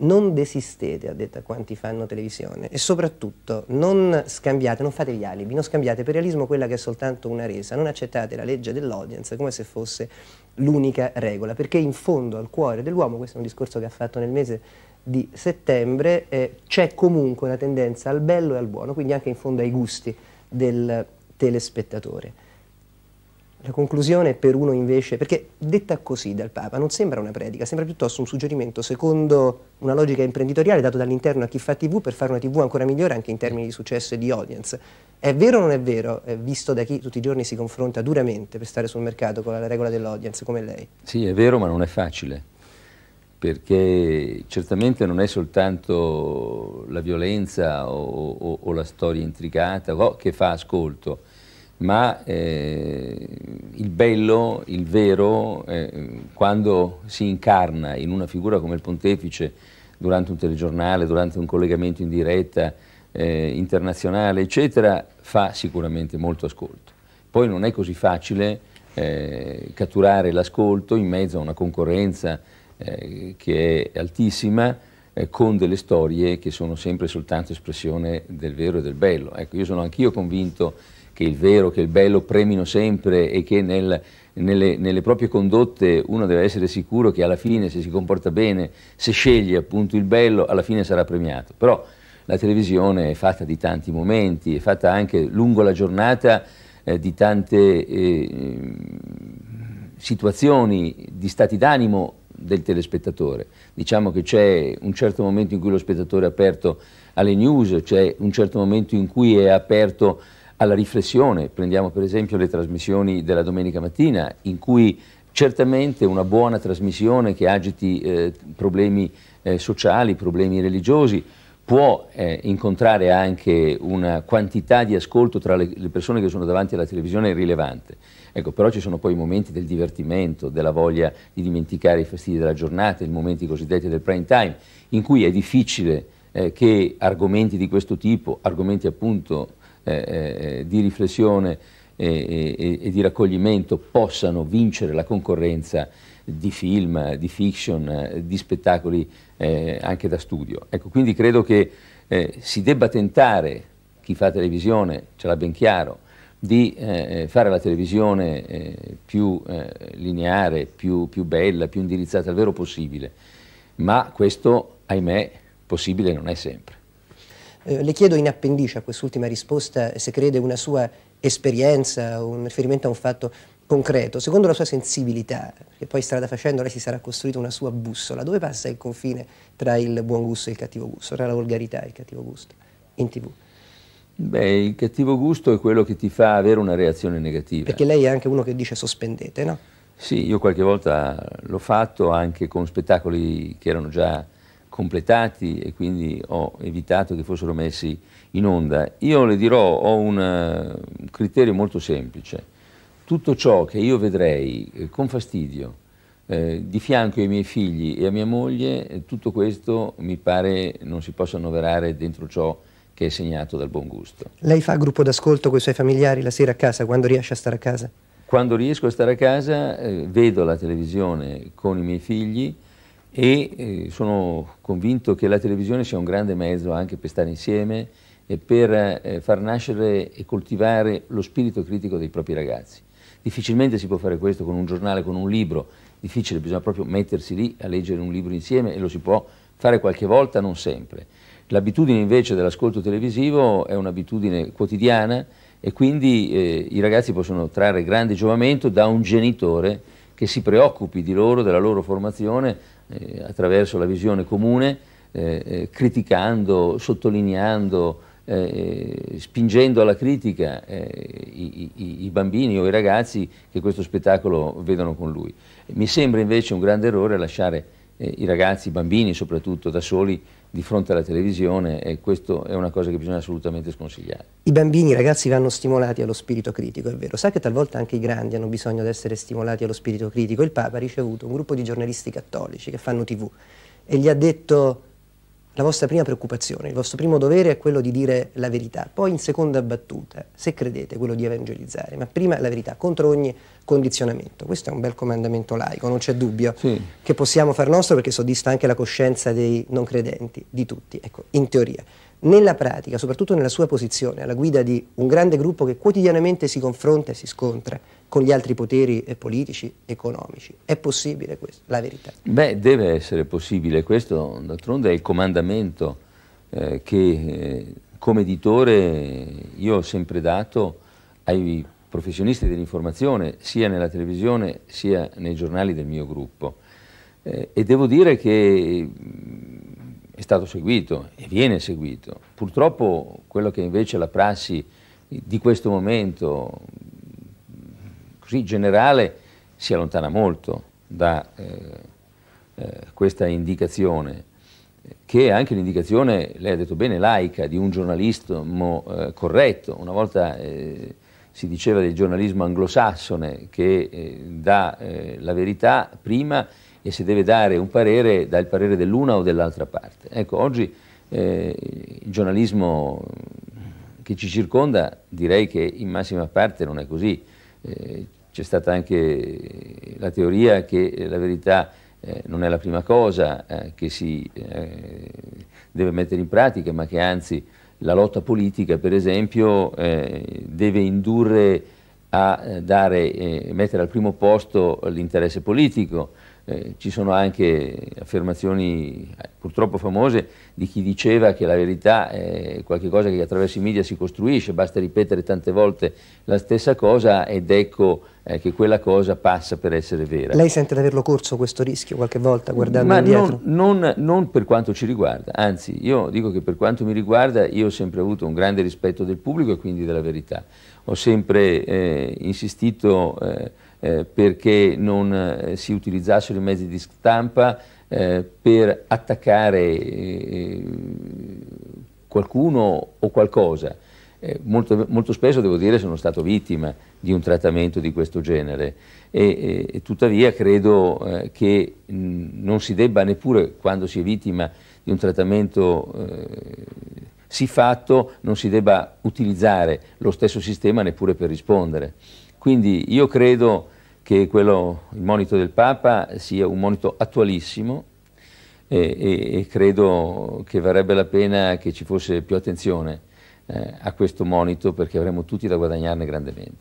non desistete, ha detto a quanti fanno televisione, e soprattutto non scambiate, non fate gli alibi, non scambiate per realismo quella che è soltanto una resa, non accettate la legge dell'audience come se fosse l'unica regola, perché in fondo al cuore dell'uomo, questo è un discorso che ha fatto nel mese di settembre, eh, c'è comunque una tendenza al bello e al buono, quindi anche in fondo ai gusti del telespettatore. La conclusione per uno invece, perché detta così dal Papa non sembra una predica, sembra piuttosto un suggerimento secondo una logica imprenditoriale dato dall'interno a chi fa TV per fare una TV ancora migliore anche in termini di successo e di audience. È vero o non è vero, eh, visto da chi tutti i giorni si confronta duramente per stare sul mercato con la regola dell'audience come lei? Sì, è vero, ma non è facile, perché certamente non è soltanto la violenza o, o, o la storia intricata che fa ascolto, ma eh, il bello, il vero, eh, quando si incarna in una figura come il pontefice durante un telegiornale, durante un collegamento in diretta eh, internazionale, eccetera, fa sicuramente molto ascolto. Poi non è così facile eh, catturare l'ascolto in mezzo a una concorrenza eh, che è altissima, eh, con delle storie che sono sempre soltanto espressione del vero e del bello. Ecco, io sono anch'io convinto che il vero, che il bello premino sempre e che nel, nelle, nelle, proprie condotte uno deve essere sicuro che alla fine se si comporta bene, se sceglie appunto il bello, alla fine sarà premiato. Però la televisione è fatta di tanti momenti, è fatta anche lungo la giornata eh, di tante eh, situazioni, di stati d'animo del telespettatore. Diciamo che c'è un certo momento in cui lo spettatore è aperto alle news, c'è un certo momento in cui è aperto alla riflessione. Prendiamo per esempio le trasmissioni della domenica mattina in cui certamente una buona trasmissione che agiti eh, problemi eh, sociali, problemi religiosi, può eh, incontrare anche una quantità di ascolto tra le, le, persone che sono davanti alla televisione rilevante. Ecco, però ci sono poi i momenti del divertimento, della voglia di dimenticare i fastidi della giornata, i momenti cosiddetti del prime time, in cui è difficile eh, che argomenti di questo tipo, argomenti appunto eh, eh, eh, di riflessione e, e, e, di raccoglimento possano vincere la concorrenza di film, di fiction, eh, di spettacoli anche da studio. Ecco, quindi credo che si debba tentare, chi fa televisione ce l'ha ben chiaro, di eh, fare la televisione eh, più eh, lineare, più, più, bella, più indirizzata al vero possibile, ma questo, ahimè, possibile non è sempre. Eh, le chiedo in appendice a quest'ultima risposta se crede una sua esperienza, un riferimento a un fatto concreto, secondo la sua sensibilità, che poi strada facendo lei si sarà costruita una sua bussola, dove passa il confine tra il buon gusto e il cattivo gusto, tra la volgarità e il cattivo gusto in tv? Beh, il cattivo gusto è quello che ti fa avere una reazione negativa. Perché lei è anche uno che dice sospendete, no? Sì, io qualche volta l'ho fatto anche con spettacoli che erano già completati e quindi ho evitato che fossero messi in onda. Io le dirò, ho un criterio molto semplice. Tutto ciò che io vedrei eh, con fastidio eh, di fianco ai miei figli e a mia moglie, eh, tutto questo mi pare non si possa annoverare dentro ciò che è segnato dal buon gusto. Lei fa gruppo d'ascolto con i suoi familiari la sera a casa, quando riesce a stare a casa? Quando riesco a stare a casa eh, vedo la televisione con i miei figli, e eh, sono convinto che la televisione sia un grande mezzo anche per stare insieme e per eh, far nascere e coltivare lo spirito critico dei propri ragazzi. Difficilmente si può fare questo con un giornale, con un libro, difficile, bisogna proprio mettersi lì a leggere un libro insieme e lo si può fare qualche volta, non sempre. L'abitudine invece dell'ascolto televisivo è un'abitudine quotidiana e quindi eh, i ragazzi possono trarre grande giovamento da un genitore che si preoccupi di loro, della loro formazione, eh, attraverso la visione comune, eh, eh criticando, sottolineando, eh, eh, spingendo alla critica i, i, i, bambini o i ragazzi che questo spettacolo vedono con lui. Mi sembra invece un grande errore lasciare i ragazzi, i bambini soprattutto, da soli di fronte alla televisione e questo è una cosa che bisogna assolutamente sconsigliare. I bambini, i ragazzi vanno stimolati allo spirito critico, è vero. Sa che talvolta anche i grandi hanno bisogno di essere stimolati allo spirito critico. Il Papa ha ricevuto un gruppo di giornalisti cattolici che fanno tv e gli ha detto la vostra prima preoccupazione, il vostro primo dovere è quello di dire la verità, poi in seconda battuta, se credete, quello di evangelizzare, ma prima la verità contro ogni condizionamento. Questo è un bel comandamento laico, non c'è dubbio sì. che possiamo far nostro perché soddisfa anche la coscienza dei non credenti, di tutti, ecco, in teoria nella pratica, soprattutto nella sua posizione, alla guida di un grande gruppo che quotidianamente si confronta e si scontra con gli altri poteri eh, politici, economici. È possibile questo, la verità? Beh, deve essere possibile questo, d'altronde è il comandamento eh, che eh, come editore io ho sempre dato ai professionisti dell'informazione, sia nella televisione sia nei giornali del mio gruppo. Eh, e devo dire che è stato seguito e viene seguito. Purtroppo quello che invece la prassi di questo momento così generale si allontana molto da eh, eh, questa indicazione, che è anche l'indicazione, lei ha detto bene, laica, di un giornalismo eh, corretto. Una volta eh, si diceva del giornalismo anglosassone che eh, dà eh, la verità prima e se deve dare un parere dà il parere dell'una o dell'altra parte. Ecco, oggi eh, il giornalismo che ci circonda direi che in massima parte non è così. Eh, c'è stata anche la teoria che eh, la verità eh, non è la prima cosa eh, che si eh, deve mettere in pratica, ma che anzi la lotta politica, per esempio, deve indurre a eh, dare, eh, mettere al primo posto l'interesse politico. Eh, ci sono anche affermazioni eh, purtroppo famose di chi diceva che la verità è qualcosa che attraverso i media si costruisce, basta ripetere tante volte la stessa cosa ed ecco eh, che quella cosa passa per essere vera. Lei sente di averlo corso questo rischio qualche volta guardando Ma indietro? Non, non, non per quanto ci riguarda, anzi io dico che per quanto mi riguarda io ho sempre avuto un grande rispetto del pubblico e quindi della verità ho sempre eh, insistito eh, eh perché non eh, si utilizzassero i mezzi di stampa eh, per attaccare qualcuno o qualcosa. Eh, molto, molto, spesso, devo dire, sono stato vittima di un trattamento di questo genere e, e tuttavia credo eh, che mm, non si debba neppure, quando si è vittima di un trattamento eh, si fatto non si debba utilizzare lo stesso sistema neppure per rispondere. Quindi io credo che quello, il monito del Papa sia un monito attualissimo e, e, e credo che varrebbe la pena che ci fosse più attenzione eh, a questo monito perché avremmo tutti da guadagnarne grandemente.